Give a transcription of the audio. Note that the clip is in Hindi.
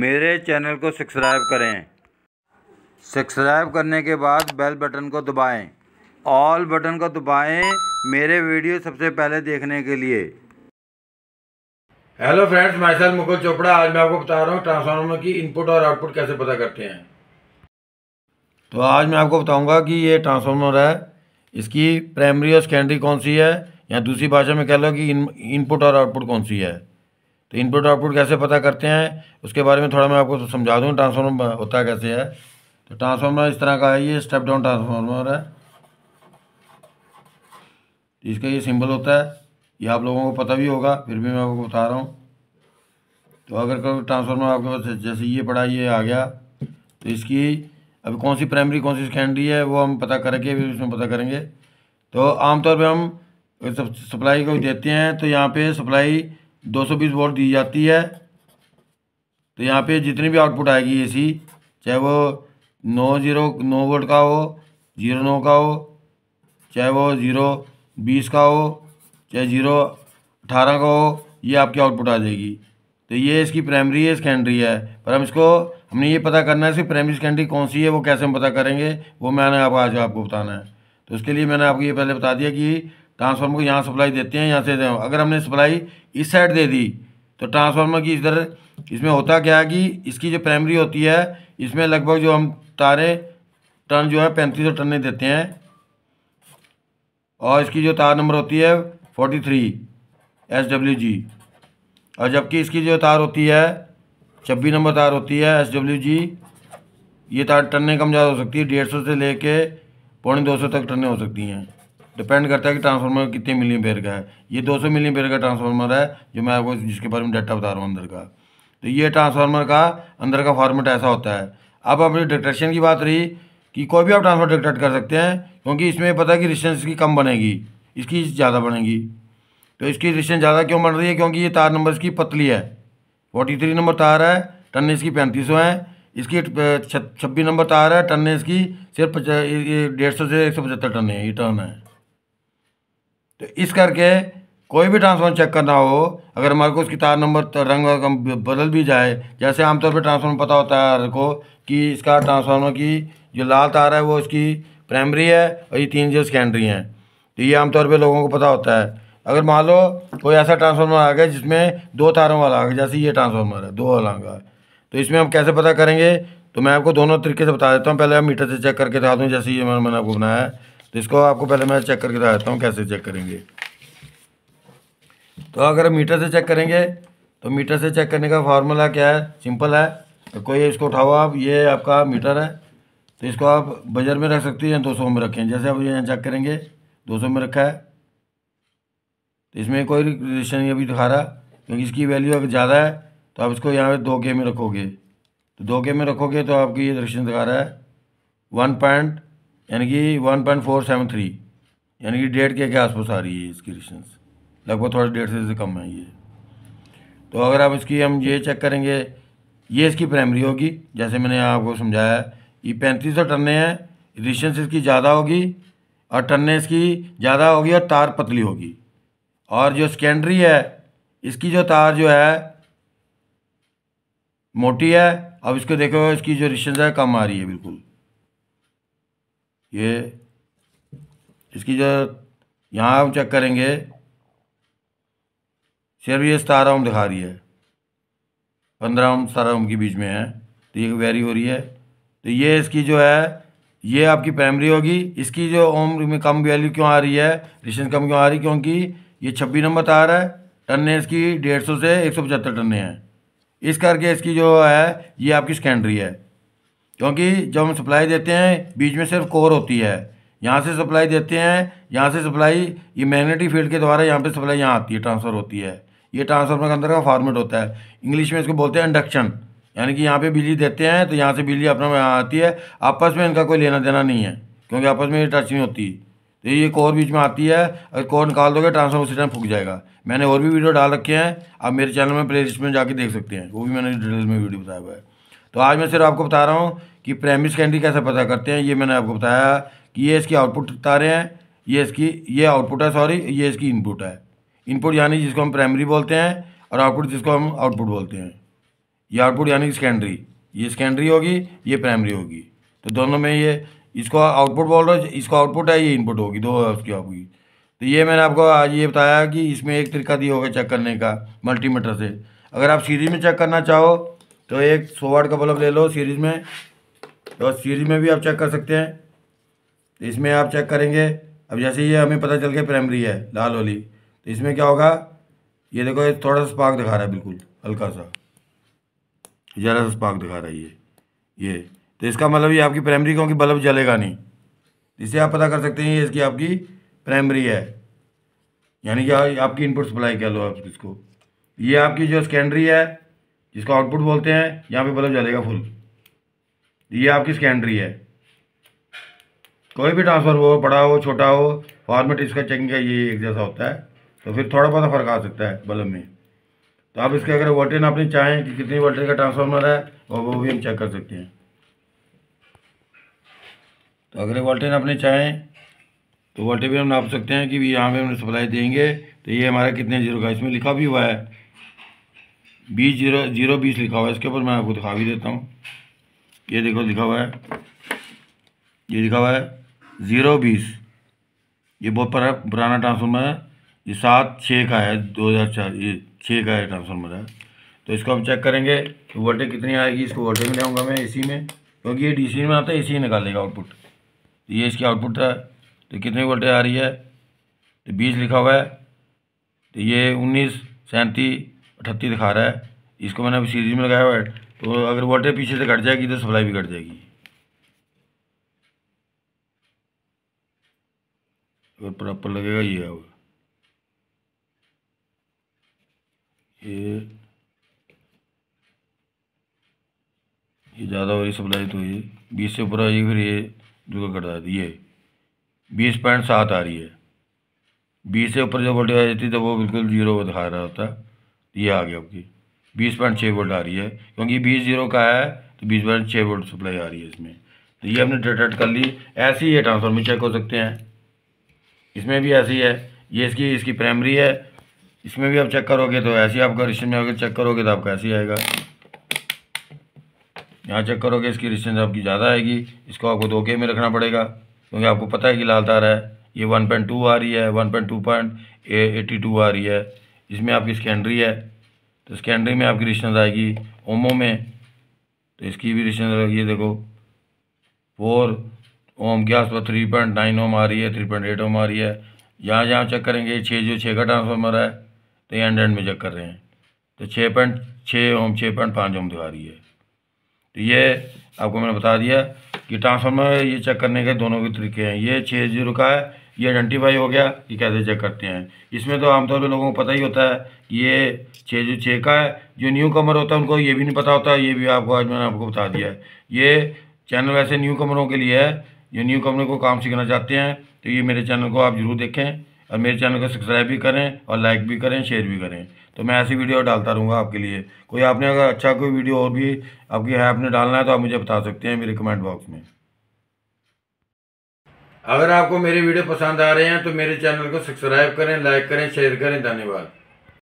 मेरे चैनल को सब्सक्राइब करें सब्सक्राइब करने के बाद बेल बटन को दबाएं ऑल बटन को दबाएं मेरे वीडियो सबसे पहले देखने के लिए hello friends my self Mukul Chopra आज मैं आपको बता रहा हूँ ट्रांसफार्मर की इनपुट और आउटपुट कैसे पता करते हैं तो आज मैं आपको बताऊंगा कि ये ट्रांसफार्मर है इसकी प्राइमरी और सेकेंडरी कौन सी है या दूसरी भाषा में कह लो कि इनपुट और आउटपुट कौन सी है तो इनपुट आउटपुट कैसे पता करते हैं उसके बारे में थोड़ा मैं आपको समझा दूँ ट्रांसफार्मर होता कैसे है तो ट्रांसफार्मर इस तरह का है ये स्टेप डाउन ट्रांसफार्मर है तो इसका ये सिंबल होता है ये आप लोगों को पता भी होगा फिर भी मैं आपको बता रहा हूँ तो अगर कोई ट्रांसफार्मर आपके पास जैसे ये पड़ा ये आ गया तो इसकी अब कौन सी प्राइमरी कौन सी सेकेंडरी है वो हम पता करके भी उसमें पता करेंगे तो आमतौर पर हम सप्लाई को देते हैं तो यहाँ पे सप्लाई 220 वोल्ट दी जाती है तो यहाँ पे जितनी भी आउटपुट आएगी एसी चाहे वो नौ जीरो नौ वोल्ट का हो जीरो नौ का हो चाहे वो ज़ीरो बीस का हो चाहे ज़ीरो अठारह का हो ये आपकी आउटपुट आ जाएगी तो ये इसकी प्राइमरी है सेकेंडरी है पर हम इसको हमने ये पता करना है इसकी प्राइमरी सेकेंडरी कौन सी है वो कैसे हम पता करेंगे वो मैंने आप आज आपको बताना है तो उसके लिए मैंने आपको ये पहले बता दिया कि ट्रांसफार्मर को यहाँ सप्लाई देते हैं यहाँ से अगर हमने सप्लाई इस साइड दे दी तो ट्रांसफार्मर की इधर इसमें होता क्या है कि इसकी जो प्राइमरी होती है इसमें लगभग जो हम तारे टन जो है पैंतीस सौ टन देते हैं और इसकी जो तार नंबर होती है forty three S W G और जबकि इसकी जो तार होती है छब्बीस नंबर तार होती है एस डब्ल्यू जी ये तार टन्ने कम ज़्यादा हो सकती है डेढ़ सौ से ले कर पौने दो सौ तक टन्ने हो सकती हैं डिपेंड करता है कि ट्रांसफार्मर कितने मिली पेयर का है ये 200 मिली पेयर का ट्रांसफार्मर है जो मैं आपको जिसके बारे में डाटा बता रहा हूँ अंदर का तो ये ट्रांसफार्मर का अंदर का फॉर्मेट ऐसा होता है अब अपनी डिटेक्शन की बात रही कि कोई भी आप ट्रांसफार्मर डिटेक्ट कर सकते हैं क्योंकि इसमें पता है कि रिस्टेंस की कम बनेगी इसकी ज़्यादा बनेगी तो इसकी रिस्टेंस ज़्यादा क्यों बन रही है क्योंकि ये तार नंबर इसकी पतली है फोर्टी थ्री नंबर तार है टन इसकी पैंतीस सौ है इसकी छब्बीस नंबर तार है टन इसकी सिर्फ डेढ़ सौ से एक सौ पचहत्तर टन है ये टन है तो इस करके कोई भी ट्रांसफॉर्मर चेक करना हो अगर हमारे को उसकी तार नंबर तो रंग बदल भी जाए जैसे आमतौर पर ट्रांसफार्मर पता होता है हर को कि इसका ट्रांसफार्मर की जो लाल तार है वो उसकी प्राइमरी है और ये तीन जो सेकेंडरी हैं तो ये आमतौर पर लोगों को पता होता है अगर मान लो कोई ऐसा ट्रांसफार्मर आ गया जिसमें दो तारों वाला आ गया जैसे ये ट्रांसफार्मर है दो वाला का तो इसमें हम कैसे पता करेंगे तो मैं आपको दोनों तरीके से बता देता हूँ पहले आप मीटर से चेक करके दिखा दूँ जैसे ये मैंने आपको बनाया है तो इसको आपको पहले मैं चेक करके दिखाता हूँ कैसे चेक करेंगे तो अगर मीटर से चेक करेंगे तो मीटर से चेक करने का फार्मूला क्या है सिंपल है तो कोई इसको उठाओ आप ये आपका मीटर है तो इसको आप बजर में रख सकते हैं दो सौ में रखें जैसे आप यहाँ चेक करेंगे दो सौ में रखा है तो इसमें कोई रिलेशन नहीं अभी दिखा रहा क्योंकि इसकी वैल्यू अगर ज़्यादा है तो आप इसको यहाँ पर दो के में रखोगे तो दो के में रखोगे तो आपकी ये रिलेशन दिखा रहा है वन पॉइंट यानी कि one point four seven three यानी कि डेढ़ के के आसपास आ रही है इसकी रिशंस लगभग थोड़ा डेढ़ से कम है ये तो अगर आप इसकी हम ये चेक करेंगे ये इसकी प्राइमरी होगी जैसे मैंने आपको समझाया ये पैंतीस सौ टन्ने हैं रिशंस इसकी ज़्यादा होगी और टन्ने इसकी ज़्यादा होगी और तार पतली होगी और जो सेकेंडरी है इसकी जो तार जो है मोटी है अब इसको देखो इसकी जो रिशंस है कम आ रही है बिल्कुल ये इसकी जो यहाँ हम चेक करेंगे सिर्फ ये सतारह ओम दिखा रही है पंद्रह ओम सतारह ओम के बीच में है तो ये वेरी हो रही है तो ये इसकी जो है ये आपकी प्राइमरी होगी इसकी जो ओम में कम वैल्यू क्यों आ रही है रिशन कम क्यों आ रही क्योंकि ये छब्बीस नंबर तार है टन्ने इसकी डेढ़ सौ से एक सौ पचहत्तर टन्ने हैं इस करके इसकी जो है ये आपकी सेकेंडरी है क्योंकि जब हम सप्लाई देते हैं बीच में सिर्फ कोर होती है यहाँ से सप्लाई देते हैं यहाँ से सप्लाई ये मैग्नेटिक फील्ड के द्वारा यहाँ पे सप्लाई यहाँ आती है ट्रांसफ़र होती है ये ट्रांसफार्मर के अंदर का फॉर्मेट होता है इंग्लिश में इसको बोलते हैं इंडक्शन यानी कि यहाँ पे बिजली देते हैं तो यहाँ से बिजली अपना यहाँ आती है आपस में इनका कोई लेना देना नहीं है क्योंकि आपस में ये टच नहीं होती तो ये कोर बीच में आती है अगर कोर निकाल दोगे ट्रांसफार्मर उसी टाइम फूक जाएगा मैंने और भी वीडियो डाल रखे हैं आप मेरे चैनल में प्ले लिस्ट में जाके देख सकते हैं वो भी मैंने डिटेल में वीडियो बताया हुआ है तो आज मैं सिर्फ आपको बता रहा हूँ कि प्राइमरी सेकेंडरी कैसे पता करते हैं ये मैंने आपको बताया कि ये इसकी आउटपुट तारे हैं ये इसकी ये आउटपुट है सॉरी ये इसकी इनपुट है इनपुट यानी जिसको हम प्राइमरी बोलते हैं और आउटपुट जिसको हम आउटपुट बोलते हैं ये आउटपुट यानी सेकेंडरी ये सेकेंडरी होगी ये प्राइमरी होगी तो दोनों में ये इसको आउटपुट बोल रहे इसको आउटपुट है ये इनपुट होगी दो उसकी होगी तो ये मैंने आपको आज ये बताया कि इसमें एक तरीका दिया होगा चेक करने का मल्टीमीटर से अगर आप सीरीज में चेक करना चाहो तो एक सौ वाट का बल्ब ले लो सीरीज में तो सीरीज में भी आप चेक कर सकते हैं इसमें आप चेक करेंगे अब जैसे ये हमें पता चल गया प्राइमरी है लाल वाली तो इसमें क्या होगा ये देखो ये थोड़ा सा स्पार्क दिखा रहा है बिल्कुल हल्का सा ज़रा सा स्पार्क दिखा रहा है ये ये तो इसका मतलब ये आपकी प्राइमरी क्योंकि बल्ब जलेगा नहीं इससे आप पता कर सकते हैं ये इसकी आपकी प्राइमरी है यानी कि आपकी इनपुट सप्लाई कह लो आप इसको ये आपकी जो सेकेंडरी है जिसको आउटपुट बोलते हैं यहाँ पे बल्ब जलेगा फुल ये आपकी सेकेंडरी है कोई भी ट्रांसफ़र हो बड़ा हो छोटा हो फॉर्मेट इसका चेकिंग का ये एक जैसा होता है तो फिर थोड़ा बहुत फ़र्क आ सकता है बल्ब में तो आप इसके अगर वोल्टेज आपने चाहें कि कितनी वोल्टेज का ट्रांसफार्मर है वो वो भी हम चेक कर सकते हैं तो अगर वोल्टेज आपने चाहें तो वोल्टेज भी हम नाप सकते हैं कि यहाँ पे हमने सप्लाई देंगे तो ये हमारा कितने जीरो का इसमें लिखा भी हुआ है बीस जीरो जीरो बीस लिखा हुआ है इसके ऊपर मैं आपको दिखा भी देता हूँ ये देखो लिखा हुआ है ये लिखा हुआ है ज़ीरो बीस ये बहुत पुराना ट्रांसफॉर्मर है ये सात छः का है दो हज़ार चार ये छः का है ट्रांसफार्मर है तो इसको हम चेक करेंगे तो वोल्टेज कितनी आएगी इसको वोल्टेज में लाऊंगा मैं एसी में क्योंकि ये डीसी में आता है एसी देगा आउटपुट तो ये इसकी आउटपुट है तो कितनी वोल्टेज आ रही है तो बीस लिखा हुआ है तो ये उन्नीस सैंतीस अठत्तीस दिखा रहा है इसको मैंने अभी सीरीज में लगाया हुआ है तो अगर वाटर पीछे से कट जाएगी तो सप्लाई भी कट जाएगी अगर प्रॉपर लगेगा ये होगा ये ये ज़्यादा हो रही सप्लाई तो ये बीस से ऊपर आएगी फिर ये जो कट दी ये बीस पॉइंट सात आ रही है बीस से ऊपर जब वोल्टेज आ जाती है तो वो बिल्कुल जीरो दिखा रहा होता ये आ गया आपकी बीस पॉइंट छः वोल्ट आ रही है क्योंकि बीस जीरो का है तो बीस पॉइंट छः वोल्ट सप्लाई आ रही है इसमें तो ये हमने डिटेक्ट कर ली ऐसे ही ये चेक हो सकते हैं इसमें भी ऐसी है ये इसकी इसकी प्राइमरी है इसमें भी आप चेक करोगे तो ऐसे आपका रिश्ते में अगर चेक करोगे तो आपका ऐसे ही आएगा यहाँ चेक करोगे इसकी रिस्टेंस आपकी ज़्यादा आएगी इसको आपको धोखे में रखना पड़ेगा क्योंकि आपको पता है कि लाल तार है ये वन पॉइंट टू आ रही है one point two point eighty two आ रही है इसमें आपकी सेकेंडरी है तो सेकेंडरी में आपकी रिस्टेंस आएगी ओमो में तो इसकी भी रिस्टेंस आएगी देखो फोर ओम के आसपास थ्री पॉइंट नाइन ओम आ रही है थ्री पॉइंट एट ओम आ रही है यहाँ जहाँ चेक करेंगे छः जो छः का ट्रांसफार्मर है तो एंड एंड में चेक कर रहे हैं तो छः पॉइंट छः ओम छः पॉइंट पाँच ओम दिखा रही है तो ये आपको मैंने बता दिया कि ट्रांसफार्मर ये चेक करने के दोनों के तरीके हैं ये छः जीरो का है ये आइडेंटिफाई हो गया कि कैसे चेक करते हैं इसमें तो आमतौर पर लोगों को पता ही होता है कि ये छः जो छः का है जो न्यू कमर होता है उनको ये भी नहीं पता होता ये भी आपको आज मैंने आपको बता दिया है ये चैनल वैसे न्यू कमरों के लिए है जो न्यू कमरों को काम सीखना चाहते हैं तो ये मेरे चैनल को आप ज़रूर देखें और मेरे चैनल को सब्सक्राइब भी करें और लाइक भी करें शेयर भी करें तो मैं ऐसी वीडियो डालता रहूँगा आपके लिए कोई आपने अगर अच्छा कोई वीडियो और भी आपकी है आपने डालना है तो आप मुझे बता सकते हैं मेरे कमेंट बॉक्स में अगर आपको मेरे वीडियो पसंद आ रहे हैं तो मेरे चैनल को सब्सक्राइब करें लाइक करें शेयर करें धन्यवाद